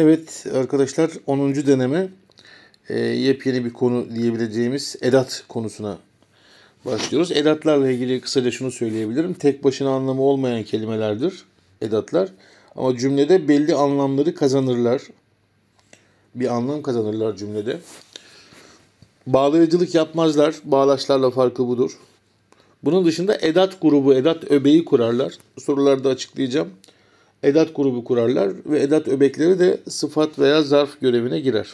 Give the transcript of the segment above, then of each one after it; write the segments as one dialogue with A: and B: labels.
A: Evet arkadaşlar 10. deneme e, yepyeni bir konu diyebileceğimiz edat konusuna başlıyoruz. Edatlarla ilgili kısaca şunu söyleyebilirim. Tek başına anlamı olmayan kelimelerdir edatlar. Ama cümlede belli anlamları kazanırlar. Bir anlam kazanırlar cümlede. Bağlayıcılık yapmazlar. Bağlaçlarla farkı budur. Bunun dışında edat grubu, edat öbeği kurarlar. Sorularda açıklayacağım edat grubu kurarlar ve edat öbekleri de sıfat veya zarf görevine girer.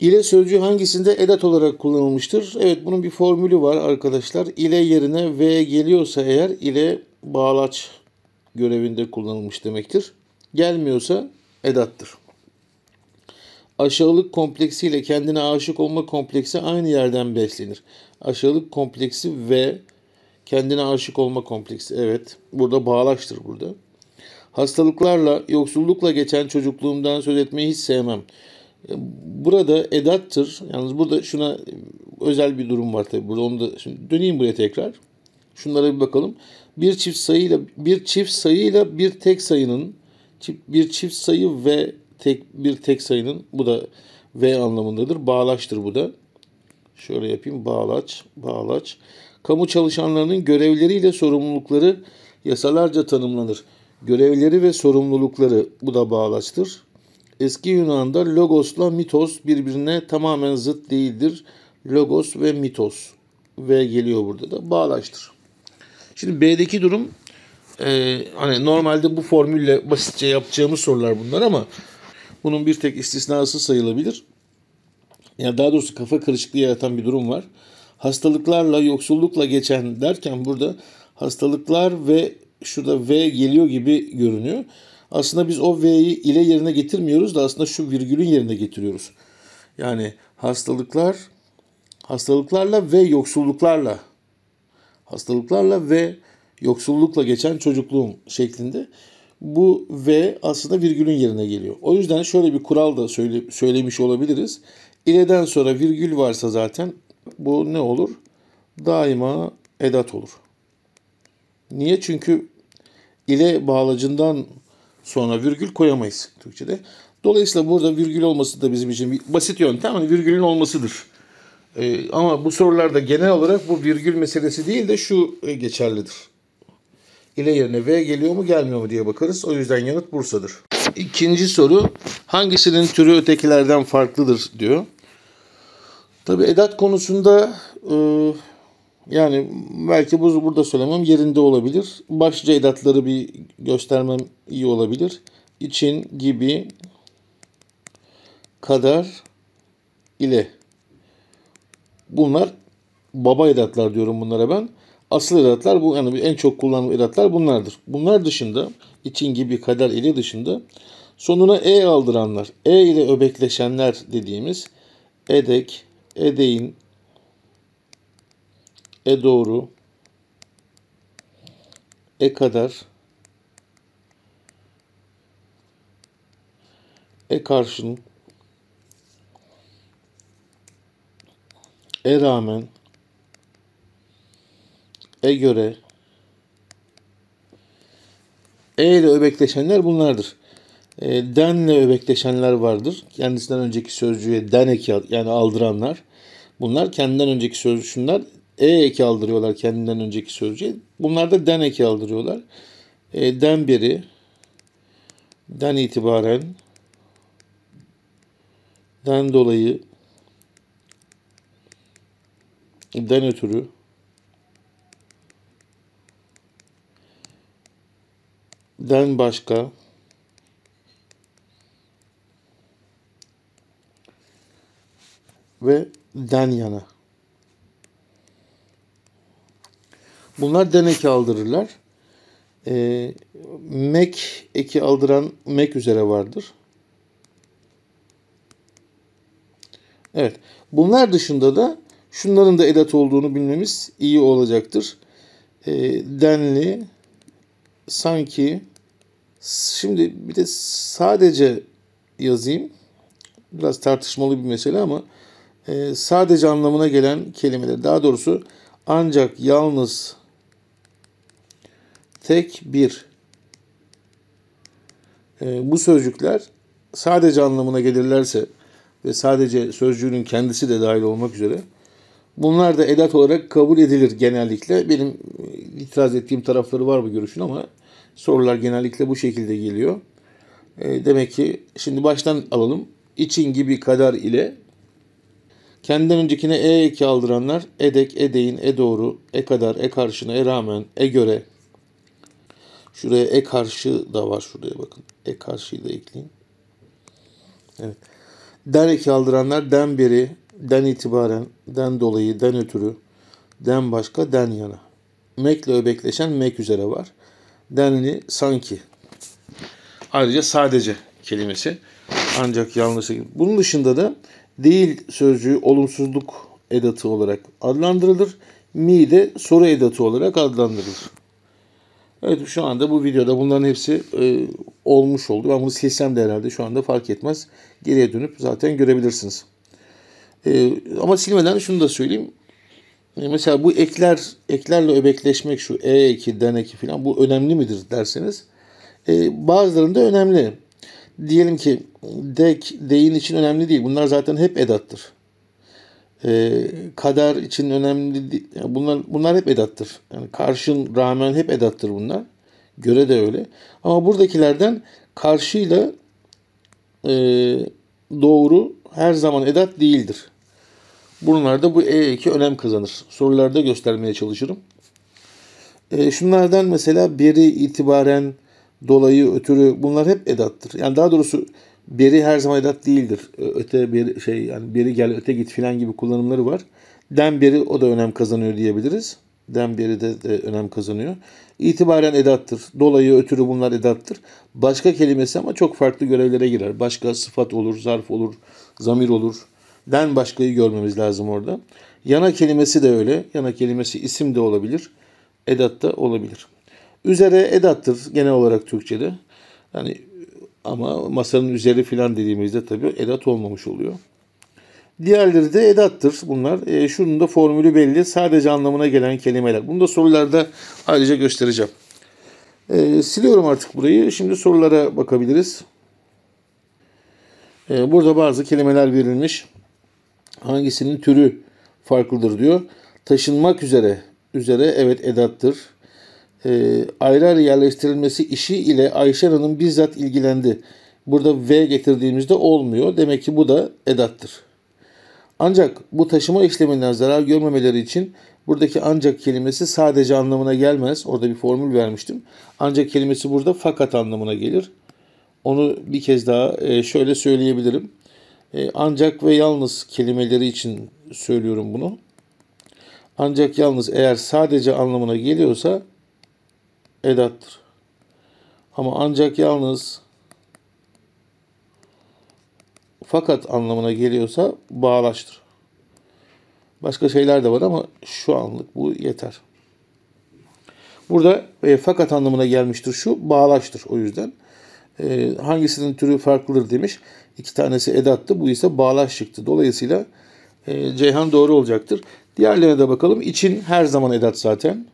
A: İle sözcü hangisinde edat olarak kullanılmıştır? Evet bunun bir formülü var arkadaşlar. İle yerine V geliyorsa eğer ile bağlaç görevinde kullanılmış demektir. Gelmiyorsa edattır. Aşağılık kompleksi ile kendine aşık olma kompleksi aynı yerden beslenir. Aşağılık kompleksi ve Kendine aşık olma kompleksi. Evet. Burada bağlaştır burada. Hastalıklarla, yoksullukla geçen çocukluğumdan söz etmeyi hiç sevmem. Ee, burada edattır. Yalnız burada şuna e, özel bir durum var tabii. Burada onu da şimdi döneyim buraya tekrar. Şunlara bir bakalım. Bir çift sayıyla bir çift sayıyla bir tek sayının bir çift sayı ve tek bir tek sayının bu da V anlamındadır. bağlaştır bu da. Şöyle yapayım. Bağlaç, bağlaç. Kamu çalışanlarının görevleriyle sorumlulukları yasalarca tanımlanır. Görevleri ve sorumlulukları bu da bağlaçtır. Eski Yunan'da logosla mitos birbirine tamamen zıt değildir. Logos ve mitos ve geliyor burada da bağlaçtır. Şimdi B'deki durum e, hani normalde bu formülle basitçe yapacağımız sorular bunlar ama bunun bir tek istisnası sayılabilir. Yani daha doğrusu kafa karışıklığı yaratan bir durum var hastalıklarla, yoksullukla geçen derken burada hastalıklar ve şurada V geliyor gibi görünüyor. Aslında biz o V'yi ile yerine getirmiyoruz da aslında şu virgülün yerine getiriyoruz. Yani hastalıklar, hastalıklarla ve yoksulluklarla, hastalıklarla ve yoksullukla geçen çocukluğum şeklinde bu V aslında virgülün yerine geliyor. O yüzden şöyle bir kural da söyle, söylemiş olabiliriz. İleden sonra virgül varsa zaten bu ne olur? Daima edat olur. Niye? Çünkü ile bağlacından sonra virgül koyamayız Türkçe'de. Dolayısıyla burada virgül olması da bizim için bir basit yöntem. Hani virgülün olmasıdır. Ee, ama bu sorularda genel olarak bu virgül meselesi değil de şu e, geçerlidir. İle yerine V geliyor mu gelmiyor mu diye bakarız. O yüzden yanıt Bursa'dır. İkinci soru hangisinin türü ötekilerden farklıdır diyor. Tabi edat konusunda e, yani belki bu burada söylemem yerinde olabilir. Başlıca edatları bir göstermem iyi olabilir. İçin, gibi, kadar, ile. Bunlar baba edatlar diyorum bunlara ben. Asıl edatlar bu yani en çok kullanılan edatlar bunlardır. Bunlar dışında için gibi kadar ile dışında sonuna e aldıranlar, e ile öbekleşenler dediğimiz edek, Edeğin, E doğru, E kadar, E karşın, E rağmen, E göre, E ile öbekleşenler bunlardır. E, denle öbekleşenler vardır. Kendisinden önceki sözcüğe den yani aldıranlar. Bunlar kendinden önceki sözcüğünler e eki aldırıyorlar kendinden önceki sözcüğe. Bunlar da den eki aldırıyorlar. E, den biri, den itibaren, den dolayı, den ötürü, den başka, ve den yana. Bunlar Denek eki aldırırlar. E, Mac eki aldıran Mek üzere vardır. Evet. Bunlar dışında da şunların da edat olduğunu bilmemiz iyi olacaktır. E, denli sanki şimdi bir de sadece yazayım. Biraz tartışmalı bir mesele ama ee, sadece anlamına gelen kelimeler. Daha doğrusu ancak yalnız tek bir ee, bu sözcükler sadece anlamına gelirlerse ve sadece sözcüğünün kendisi de dahil olmak üzere bunlar da edat olarak kabul edilir genellikle. Benim e, itiraz ettiğim tarafları var bu görüşün ama sorular genellikle bu şekilde geliyor. Ee, demek ki şimdi baştan alalım. İçin gibi kadar ile Kendinden öncekine e eki aldıranlar edek, edeyin, e doğru, e kadar, e karşına, e rağmen, e göre. Şuraya e karşı da var şuraya bakın. E karşıyı da ekleyin. Evet. Den eki aldıranlar den beri, den itibaren, den dolayı, den ötürü, den başka, den yana. Mekle öbekleşen mek üzere var. Denli sanki. Ayrıca sadece kelimesi. Ancak yalnız. Bunun dışında da değil sözcüğü olumsuzluk edatı olarak adlandırılır. Mi de soru edatı olarak adlandırılır. Evet şu anda bu videoda bunların hepsi e, olmuş oldu. Ben bunu silsem de herhalde şu anda fark etmez. Geriye dönüp zaten görebilirsiniz. E, ama silmeden şunu da söyleyeyim. E, mesela bu ekler, eklerle öbekleşmek şu E2, den 2 falan bu önemli midir derseniz. E, bazılarında önemli diyelim ki dek, deyin için önemli değil. Bunlar zaten hep edattır. E, kader için önemli değil. Yani bunlar, bunlar hep edattır. Yani karşın rağmen hep edattır bunlar. Göre de öyle. Ama buradakilerden karşıyla e, doğru her zaman edat değildir. Bunlarda bu E2 önem kazanır. Sorularda göstermeye çalışırım. E, şunlardan mesela biri itibaren dolayı, ötürü bunlar hep edattır. Yani daha doğrusu beri her zaman edat değildir. Öte bir şey yani beri gel öte git filan gibi kullanımları var. Den beri o da önem kazanıyor diyebiliriz. Den beri de, de önem kazanıyor. İtibaren edattır. Dolayı ötürü bunlar edattır. Başka kelimesi ama çok farklı görevlere girer. Başka sıfat olur, zarf olur, zamir olur. Den başkayı görmemiz lazım orada. Yana kelimesi de öyle. Yana kelimesi isim de olabilir. Edat da olabilir. Üzere edattır genel olarak Türkçe'de. Yani ama masanın üzeri filan dediğimizde tabii edat olmamış oluyor. Diğerleri de edattır bunlar. E, şunun da formülü belli. Sadece anlamına gelen kelimeler. Bunu da sorularda ayrıca göstereceğim. E, siliyorum artık burayı. Şimdi sorulara bakabiliriz. E, burada bazı kelimeler verilmiş. Hangisinin türü farklıdır diyor. Taşınmak üzere. Üzere evet edattır e, ayrı ayrı yerleştirilmesi işi ile Ayşe Hanım bizzat ilgilendi. Burada V getirdiğimizde olmuyor. Demek ki bu da edattır. Ancak bu taşıma işleminden zarar görmemeleri için buradaki ancak kelimesi sadece anlamına gelmez. Orada bir formül vermiştim. Ancak kelimesi burada fakat anlamına gelir. Onu bir kez daha e, şöyle söyleyebilirim. E, ancak ve yalnız kelimeleri için söylüyorum bunu. Ancak yalnız eğer sadece anlamına geliyorsa edattır. Ama ancak yalnız fakat anlamına geliyorsa bağlaştır. Başka şeyler de var ama şu anlık bu yeter. Burada e, fakat anlamına gelmiştir şu bağlaştır. o yüzden. E, hangisinin türü farklıdır demiş. İki tanesi edattı bu ise bağlaç çıktı. Dolayısıyla e, Ceyhan doğru olacaktır. Diğerlerine de bakalım. İçin her zaman edat zaten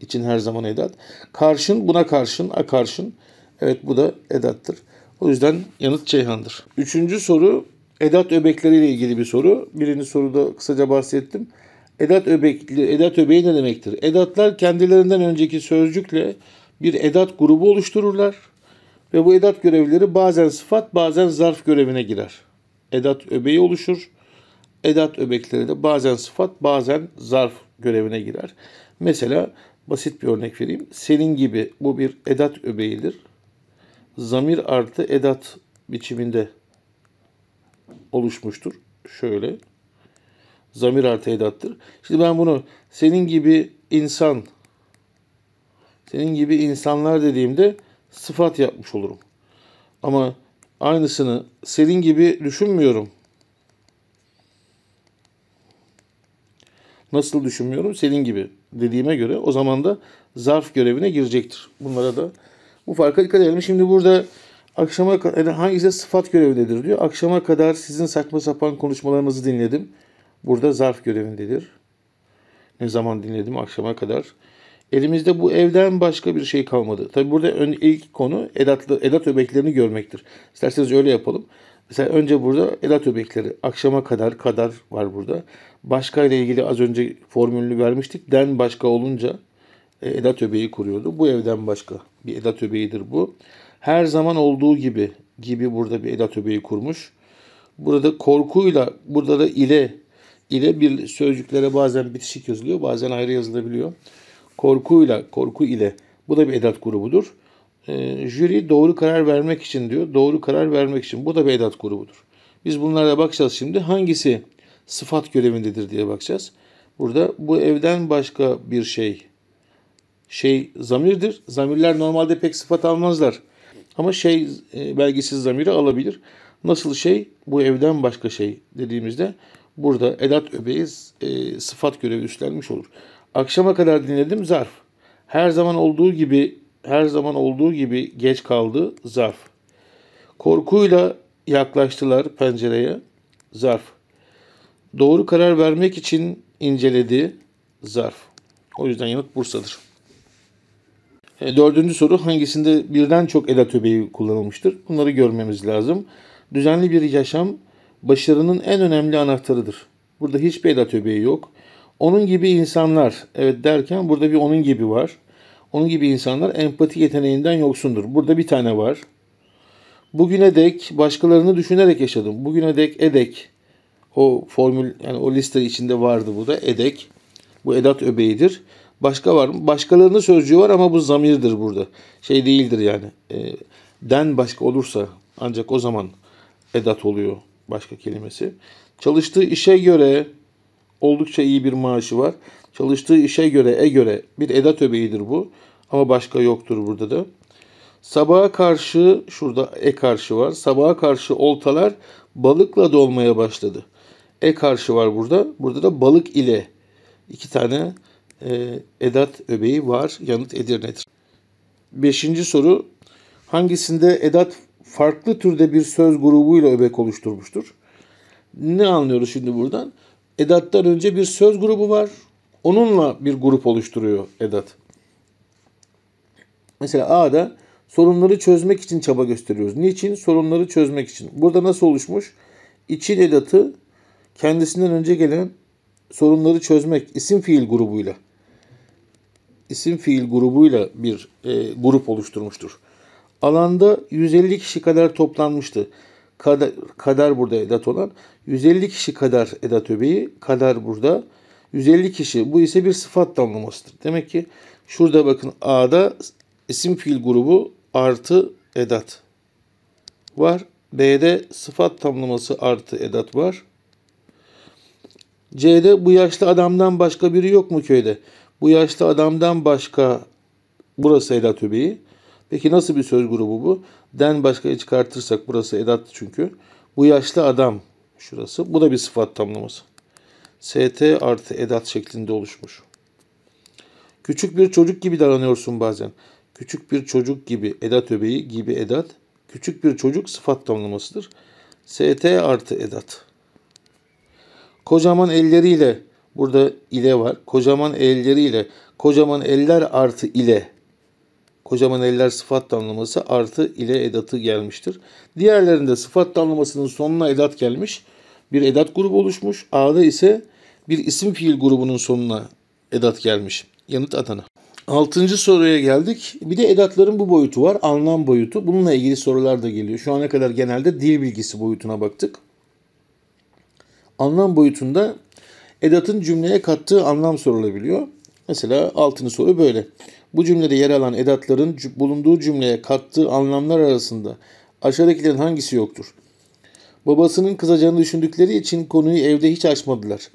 A: için her zaman edat. Karşın buna karşın, a karşın. Evet bu da edattır. O yüzden yanıt Ceyhan'dır. Üçüncü soru edat öbekleriyle ilgili bir soru. Birinci soruda kısaca bahsettim. Edat öbekli, edat öbeği ne demektir? Edatlar kendilerinden önceki sözcükle bir edat grubu oluştururlar. Ve bu edat görevleri bazen sıfat bazen zarf görevine girer. Edat öbeği oluşur. Edat öbekleri de bazen sıfat bazen zarf görevine girer. Mesela Basit bir örnek vereyim. Senin gibi bu bir edat öbeğidir. Zamir artı edat biçiminde oluşmuştur. Şöyle. Zamir artı edattır. Şimdi ben bunu senin gibi insan, senin gibi insanlar dediğimde sıfat yapmış olurum. Ama aynısını senin gibi düşünmüyorum. Nasıl düşünmüyorum? Senin gibi dediğime göre o zaman da zarf görevine girecektir. Bunlara da bu farka dikkat edelim. Şimdi burada akşama yani hangisi sıfat görevindedir diyor. Akşama kadar sizin saçma sapan konuşmalarınızı dinledim. Burada zarf görevindedir. Ne zaman dinledim? Akşama kadar. Elimizde bu evden başka bir şey kalmadı. Tabi burada ön, ilk konu edatlı, edat öbeklerini görmektir. İsterseniz öyle yapalım. Mesela önce burada edat öbekleri. Akşama kadar kadar var burada. Başka ile ilgili az önce formülünü vermiştik. Den başka olunca e, edat öbeği kuruyordu. Bu evden başka bir edat öbeğidir bu. Her zaman olduğu gibi gibi burada bir edat öbeği kurmuş. Burada korkuyla burada da ile ile bir sözcüklere bazen bitişik yazılıyor bazen ayrı yazılabiliyor. Korkuyla korku ile bu da bir edat grubudur. Ee, jüri doğru karar vermek için diyor. Doğru karar vermek için. Bu da Vedat grubudur. Biz bunlara bakacağız şimdi. Hangisi sıfat görevindedir diye bakacağız. Burada bu evden başka bir şey şey zamirdir. Zamirler normalde pek sıfat almazlar. Ama şey e, belgesiz zamiri alabilir. Nasıl şey? Bu evden başka şey dediğimizde burada edat öbeği e, sıfat görevi üstlenmiş olur. Akşama kadar dinledim zarf. Her zaman olduğu gibi her zaman olduğu gibi geç kaldı zarf. Korkuyla yaklaştılar pencereye zarf. Doğru karar vermek için inceledi zarf. O yüzden yanıt Bursa'dır. E, dördüncü soru hangisinde birden çok edatübeyi kullanılmıştır? Bunları görmemiz lazım. Düzenli bir yaşam başarının en önemli anahtarıdır. Burada hiçbir edatübeyi yok. Onun gibi insanlar evet derken burada bir onun gibi var. Onun gibi insanlar empati yeteneğinden yoksundur. Burada bir tane var. Bugüne dek başkalarını düşünerek yaşadım. Bugüne dek edek. O formül yani o liste içinde vardı bu da edek. Bu edat öbeğidir. Başka var mı? Başkalarını sözcüğü var ama bu zamirdir burada. Şey değildir yani. E, den başka olursa ancak o zaman edat oluyor başka kelimesi. Çalıştığı işe göre oldukça iyi bir maaşı var. Çalıştığı işe göre, e göre bir edat öbeğidir bu. Ama başka yoktur burada da. Sabaha karşı, şurada e karşı var. Sabaha karşı oltalar balıkla dolmaya başladı. E karşı var burada. Burada da balık ile iki tane e, edat öbeği var. Yanıt Edirne'dir. Beşinci soru. Hangisinde edat farklı türde bir söz grubuyla öbek oluşturmuştur? Ne anlıyoruz şimdi buradan? Edattan önce bir söz grubu var. Onunla bir grup oluşturuyor Edat. Mesela A'da sorunları çözmek için çaba gösteriyoruz. Niçin? Sorunları çözmek için. Burada nasıl oluşmuş? İçin Edat'ı kendisinden önce gelen sorunları çözmek isim fiil grubuyla isim fiil grubuyla bir e, grup oluşturmuştur. Alanda 150 kişi kadar toplanmıştı. Kadar, kadar burada edat olan. 150 kişi kadar edat öbeği. Kadar burada 150 kişi. Bu ise bir sıfat tanımlamasıdır. Demek ki şurada bakın A'da isim fiil grubu artı edat var. B'de sıfat tamlaması artı edat var. C'de bu yaşlı adamdan başka biri yok mu köyde? Bu yaşlı adamdan başka burası edat öbeği. Peki nasıl bir söz grubu bu? Den başkayı çıkartırsak burası edat çünkü. Bu yaşlı adam şurası. Bu da bir sıfat tanımlaması. ST artı edat şeklinde oluşmuş. Küçük bir çocuk gibi davranıyorsun bazen. Küçük bir çocuk gibi edat öbeği gibi edat. Küçük bir çocuk sıfat tamlamasıdır. ST artı edat. Kocaman elleriyle burada ile var. Kocaman elleriyle kocaman eller artı ile kocaman eller sıfat tamlaması artı ile edatı gelmiştir. Diğerlerinde sıfat tamlamasının sonuna edat gelmiş bir edat grubu oluşmuş. A'da ise bir isim fiil grubunun sonuna edat gelmiş. Yanıt Adana. Altıncı soruya geldik. Bir de edatların bu boyutu var. Anlam boyutu. Bununla ilgili sorular da geliyor. Şu ana kadar genelde dil bilgisi boyutuna baktık. Anlam boyutunda edatın cümleye kattığı anlam sorulabiliyor. Mesela altıncı soru böyle. Bu cümlede yer alan edatların bulunduğu cümleye kattığı anlamlar arasında aşağıdakilerin hangisi yoktur? Babasının kızacağını düşündükleri için konuyu evde hiç açmadılar.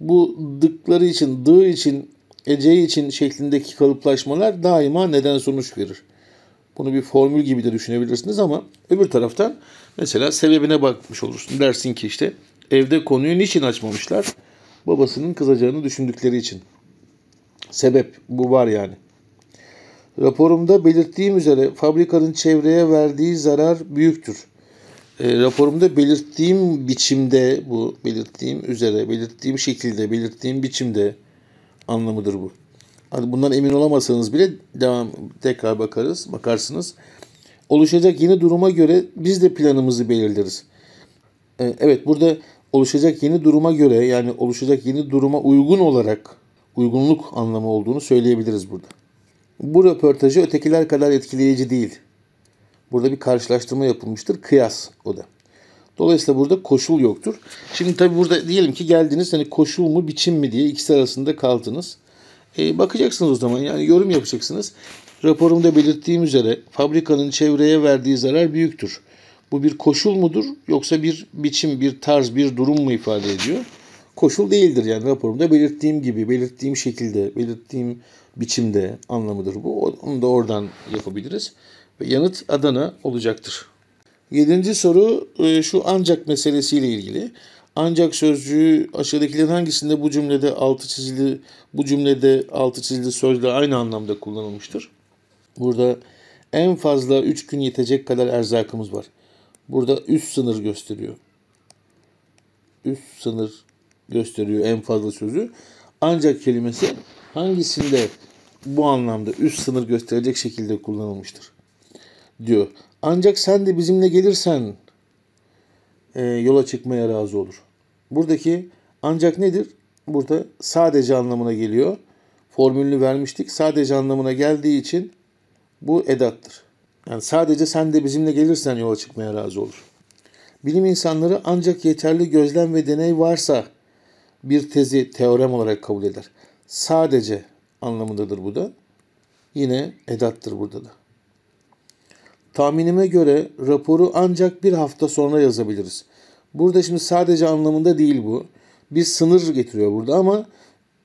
A: Bu dıkları için, dığı için, eceği için şeklindeki kalıplaşmalar daima neden sonuç verir. Bunu bir formül gibi de düşünebilirsiniz ama öbür taraftan mesela sebebine bakmış olursun. Dersin ki işte evde konuyu niçin açmamışlar? Babasının kızacağını düşündükleri için. Sebep bu var yani. Raporumda belirttiğim üzere fabrikanın çevreye verdiği zarar büyüktür e, raporumda belirttiğim biçimde bu belirttiğim üzere, belirttiğim şekilde, belirttiğim biçimde anlamıdır bu. Hadi bundan emin olamasanız bile devam tekrar bakarız, bakarsınız. Oluşacak yeni duruma göre biz de planımızı belirleriz. E, evet burada oluşacak yeni duruma göre yani oluşacak yeni duruma uygun olarak uygunluk anlamı olduğunu söyleyebiliriz burada. Bu röportajı ötekiler kadar etkileyici değil. Burada bir karşılaştırma yapılmıştır. Kıyas o da. Dolayısıyla burada koşul yoktur. Şimdi tabii burada diyelim ki geldiniz hani koşul mu biçim mi diye ikisi arasında kaldınız. E, bakacaksınız o zaman yani yorum yapacaksınız. Raporumda belirttiğim üzere fabrikanın çevreye verdiği zarar büyüktür. Bu bir koşul mudur yoksa bir biçim, bir tarz, bir durum mu ifade ediyor? Koşul değildir yani raporumda belirttiğim gibi, belirttiğim şekilde, belirttiğim biçimde anlamıdır bu. Onu da oradan yapabiliriz yanıt Adana olacaktır. Yedinci soru e, şu ancak meselesiyle ilgili. Ancak sözcüğü aşağıdakilerin hangisinde bu cümlede altı çizili bu cümlede altı çizili sözle aynı anlamda kullanılmıştır? Burada en fazla 3 gün yetecek kadar erzakımız var. Burada üst sınır gösteriyor. Üst sınır gösteriyor en fazla sözü. Ancak kelimesi hangisinde bu anlamda üst sınır gösterecek şekilde kullanılmıştır? diyor. Ancak sen de bizimle gelirsen e, yola çıkmaya razı olur. Buradaki ancak nedir? Burada sadece anlamına geliyor. Formülünü vermiştik. Sadece anlamına geldiği için bu edattır. Yani sadece sen de bizimle gelirsen yola çıkmaya razı olur. Bilim insanları ancak yeterli gözlem ve deney varsa bir tezi teorem olarak kabul eder. Sadece anlamındadır bu da. Yine edattır burada da. Tahminime göre raporu ancak bir hafta sonra yazabiliriz. Burada şimdi sadece anlamında değil bu. Bir sınır getiriyor burada ama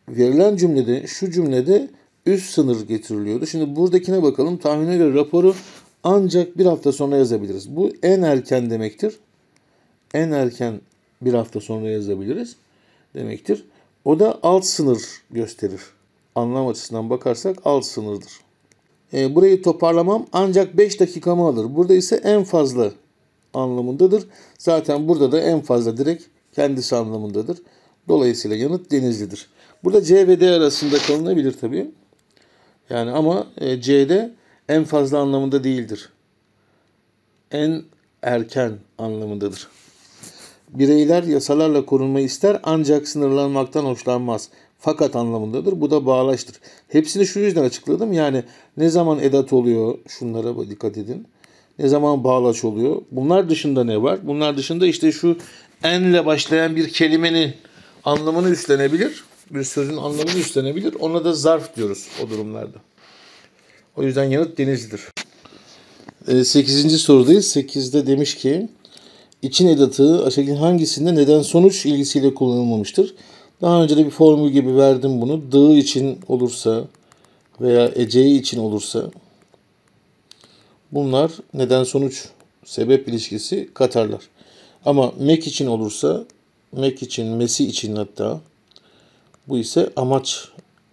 A: verilen cümlede şu cümlede üst sınır getiriliyordu. Şimdi buradakine bakalım. Tahmine göre raporu ancak bir hafta sonra yazabiliriz. Bu en erken demektir. En erken bir hafta sonra yazabiliriz demektir. O da alt sınır gösterir. Anlam açısından bakarsak alt sınırdır. E, burayı toparlamam ancak 5 dakikamı alır. Burada ise en fazla anlamındadır. Zaten burada da en fazla direkt kendisi anlamındadır. Dolayısıyla yanıt denizlidir. Burada C ve D arasında kalınabilir tabii. Yani ama e, C'de en fazla anlamında değildir. En erken anlamındadır. Bireyler yasalarla korunmayı ister ancak sınırlanmaktan hoşlanmaz fakat anlamındadır. Bu da bağlaştır. Hepsini şu yüzden açıkladım. Yani ne zaman edat oluyor şunlara dikkat edin. Ne zaman bağlaç oluyor. Bunlar dışında ne var? Bunlar dışında işte şu en başlayan bir kelimenin anlamını üstlenebilir. Bir sözün anlamını üstlenebilir. Ona da zarf diyoruz o durumlarda. O yüzden yanıt denizdir. 8. Ee, sorudayız. 8'de demiş ki için edatı aşağıdaki hangisinde neden sonuç ilgisiyle kullanılmamıştır? Daha önce de bir formül gibi verdim bunu. D için olursa veya eceği için olursa bunlar neden sonuç sebep ilişkisi katarlar. Ama mek için olursa mek için mesi için hatta bu ise amaç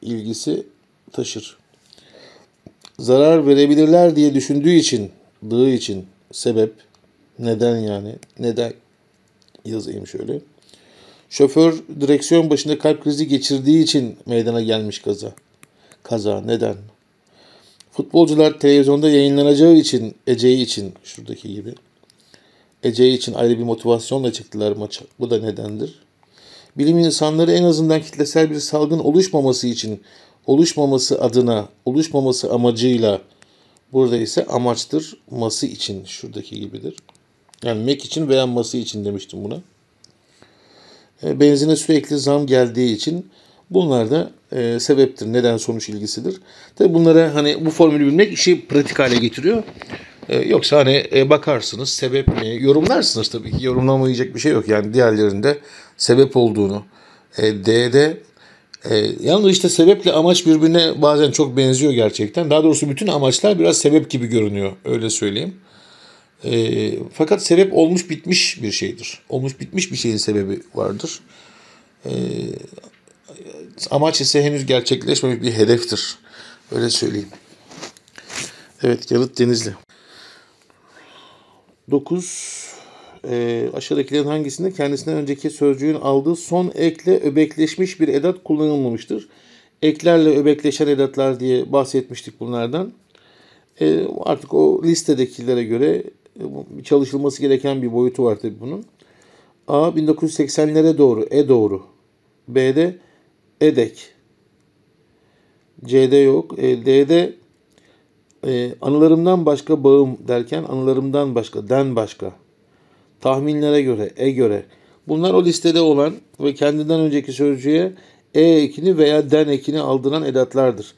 A: ilgisi taşır. Zarar verebilirler diye düşündüğü için dığı için sebep neden yani neden yazayım şöyle. Şoför direksiyon başında kalp krizi geçirdiği için meydana gelmiş kaza. Kaza neden? Futbolcular televizyonda yayınlanacağı için Ece'yi için şuradaki gibi. Ece'yi için ayrı bir motivasyonla çıktılar maça. Bu da nedendir? Bilim insanları en azından kitlesel bir salgın oluşmaması için, oluşmaması adına, oluşmaması amacıyla burada ise amaçtır, ması için şuradaki gibidir. Yani mek için veya ması için demiştim buna. E, benzine sürekli zam geldiği için bunlar da e, sebeptir. Neden sonuç ilgisidir. Tabi bunlara hani bu formülü bilmek işi pratik hale getiriyor. E, yoksa hani e, bakarsınız sebep mi? yorumlarsınız tabii ki. Yorumlamayacak bir şey yok. Yani diğerlerinde sebep olduğunu. E, D'de e, yalnız işte sebeple amaç birbirine bazen çok benziyor gerçekten. Daha doğrusu bütün amaçlar biraz sebep gibi görünüyor. Öyle söyleyeyim. E, fakat sebep olmuş bitmiş bir şeydir. Olmuş bitmiş bir şeyin sebebi vardır. E, amaç ise henüz gerçekleşmemiş bir hedeftir. Öyle söyleyeyim. Evet, Yalıt Denizli. 9. E, aşağıdakilerin hangisinde kendisinden önceki sözcüğün aldığı son ekle öbekleşmiş bir edat kullanılmamıştır? Eklerle öbekleşen edatlar diye bahsetmiştik bunlardan. E, artık o listedekilere göre e, çalışılması gereken bir boyutu var tabii bunun. A 1980'lere doğru, E doğru. B'de EDEK. C'de yok. E, D'de e, anılarımdan başka bağım derken anılarımdan başka, den başka. Tahminlere göre, E göre. Bunlar o listede olan ve kendinden önceki sözcüğe E ekini veya den ekini aldıran edatlardır.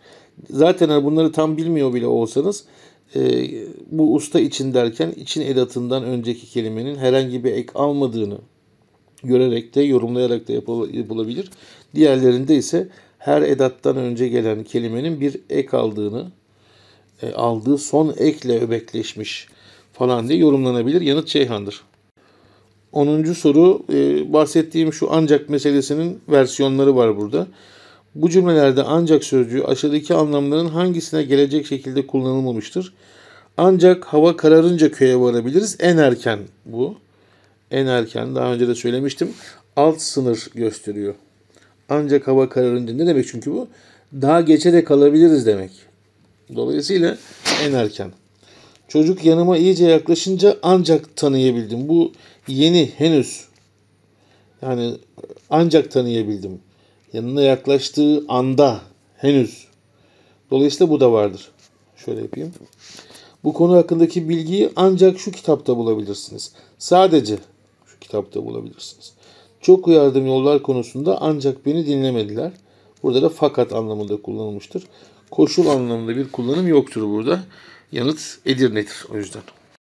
A: Zaten hani bunları tam bilmiyor bile olsanız e, bu usta için derken için edatından önceki kelimenin herhangi bir ek almadığını görerek de yorumlayarak da yapılabilir. Diğerlerinde ise her edattan önce gelen kelimenin bir ek aldığını e, aldığı son ekle öbekleşmiş falan diye yorumlanabilir. Yanıt Ceyhan'dır. 10. soru e, bahsettiğim şu ancak meselesinin versiyonları var burada. Bu cümlelerde ancak sözcüğü aşağıdaki anlamların hangisine gelecek şekilde kullanılmamıştır? Ancak hava kararınca köye varabiliriz. En erken bu. En erken daha önce de söylemiştim. Alt sınır gösteriyor. Ancak hava kararınca ne demek çünkü bu? Daha geçe de kalabiliriz demek. Dolayısıyla en erken. Çocuk yanıma iyice yaklaşınca ancak tanıyabildim. Bu yeni henüz. Yani ancak tanıyabildim yanına yaklaştığı anda henüz. Dolayısıyla bu da vardır. Şöyle yapayım. Bu konu hakkındaki bilgiyi ancak şu kitapta bulabilirsiniz. Sadece şu kitapta bulabilirsiniz. Çok uyardım yollar konusunda ancak beni dinlemediler. Burada da fakat anlamında kullanılmıştır. Koşul anlamında bir kullanım yoktur burada. Yanıt Edirne'dir o yüzden.